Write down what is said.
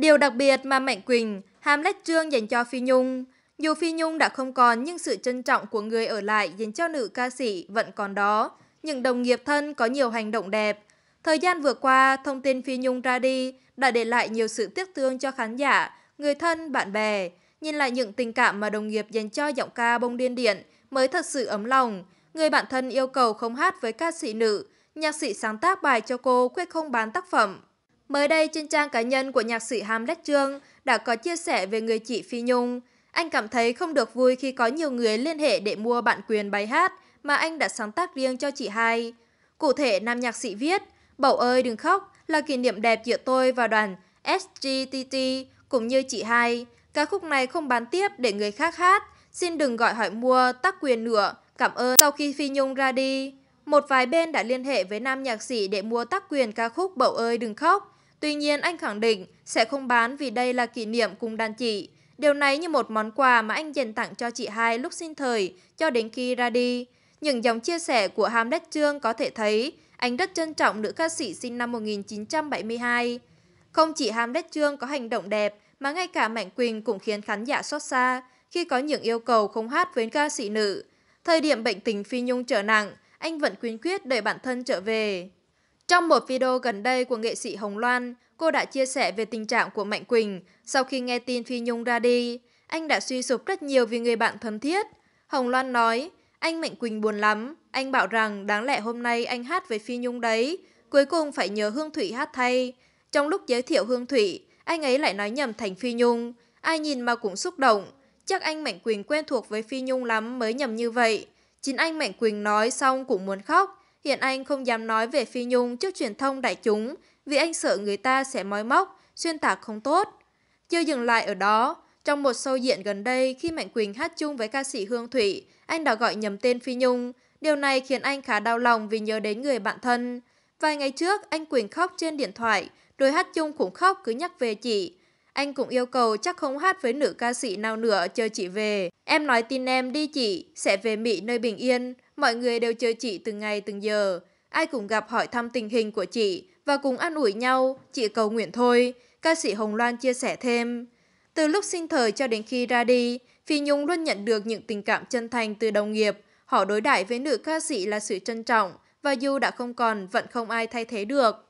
Điều đặc biệt mà Mạnh Quỳnh, Hamlet Trương dành cho Phi Nhung. Dù Phi Nhung đã không còn nhưng sự trân trọng của người ở lại dành cho nữ ca sĩ vẫn còn đó. Những đồng nghiệp thân có nhiều hành động đẹp. Thời gian vừa qua, thông tin Phi Nhung ra đi đã để lại nhiều sự tiếc thương cho khán giả, người thân, bạn bè. Nhìn lại những tình cảm mà đồng nghiệp dành cho giọng ca bông điên điện mới thật sự ấm lòng. Người bạn thân yêu cầu không hát với ca sĩ nữ, nhạc sĩ sáng tác bài cho cô quyết không bán tác phẩm Mới đây trên trang cá nhân của nhạc sĩ Hàm Đắc Trương đã có chia sẻ về người chị Phi Nhung. Anh cảm thấy không được vui khi có nhiều người liên hệ để mua bản quyền bài hát mà anh đã sáng tác riêng cho chị hai. Cụ thể, nam nhạc sĩ viết, Bậu ơi đừng khóc là kỷ niệm đẹp giữa tôi và đoàn SGTT cũng như chị hai. Ca khúc này không bán tiếp để người khác hát, xin đừng gọi hỏi mua tác quyền nữa, cảm ơn. Sau khi Phi Nhung ra đi, một vài bên đã liên hệ với nam nhạc sĩ để mua tác quyền ca khúc Bậu ơi đừng khóc. Tuy nhiên anh khẳng định sẽ không bán vì đây là kỷ niệm cùng đàn chị. Điều này như một món quà mà anh dành tặng cho chị hai lúc sinh thời cho đến khi ra đi. Những dòng chia sẻ của Hamlet Trương có thể thấy anh rất trân trọng nữ ca sĩ sinh năm 1972. Không chỉ Hamlet Trương có hành động đẹp mà ngay cả Mạnh Quỳnh cũng khiến khán giả xót xa khi có những yêu cầu không hát với ca sĩ nữ. Thời điểm bệnh tình Phi Nhung trở nặng, anh vẫn quyến quyết đợi bản thân trở về. Trong một video gần đây của nghệ sĩ Hồng Loan, cô đã chia sẻ về tình trạng của Mạnh Quỳnh sau khi nghe tin Phi Nhung ra đi. Anh đã suy sụp rất nhiều vì người bạn thân thiết. Hồng Loan nói, anh Mạnh Quỳnh buồn lắm. Anh bảo rằng đáng lẽ hôm nay anh hát với Phi Nhung đấy. Cuối cùng phải nhờ Hương Thủy hát thay. Trong lúc giới thiệu Hương Thủy, anh ấy lại nói nhầm thành Phi Nhung. Ai nhìn mà cũng xúc động. Chắc anh Mạnh Quỳnh quen thuộc với Phi Nhung lắm mới nhầm như vậy. Chính anh Mạnh Quỳnh nói xong cũng muốn khóc Hiện anh không dám nói về Phi Nhung trước truyền thông đại chúng vì anh sợ người ta sẽ mói móc, xuyên tạc không tốt. Chưa dừng lại ở đó, trong một show diện gần đây khi Mạnh Quỳnh hát chung với ca sĩ Hương Thủy, anh đã gọi nhầm tên Phi Nhung. Điều này khiến anh khá đau lòng vì nhớ đến người bạn thân. Vài ngày trước, anh Quỳnh khóc trên điện thoại, đôi hát chung cũng khóc cứ nhắc về chị. Anh cũng yêu cầu chắc không hát với nữ ca sĩ nào nữa chờ chị về. Em nói tin em đi chị, sẽ về Mỹ nơi bình yên mọi người đều chờ chị từng ngày từng giờ. Ai cũng gặp hỏi thăm tình hình của chị và cùng an ủi nhau, chị cầu nguyện thôi, ca sĩ Hồng Loan chia sẻ thêm. Từ lúc sinh thời cho đến khi ra đi, Phi Nhung luôn nhận được những tình cảm chân thành từ đồng nghiệp. Họ đối đãi với nữ ca sĩ là sự trân trọng và dù đã không còn, vẫn không ai thay thế được.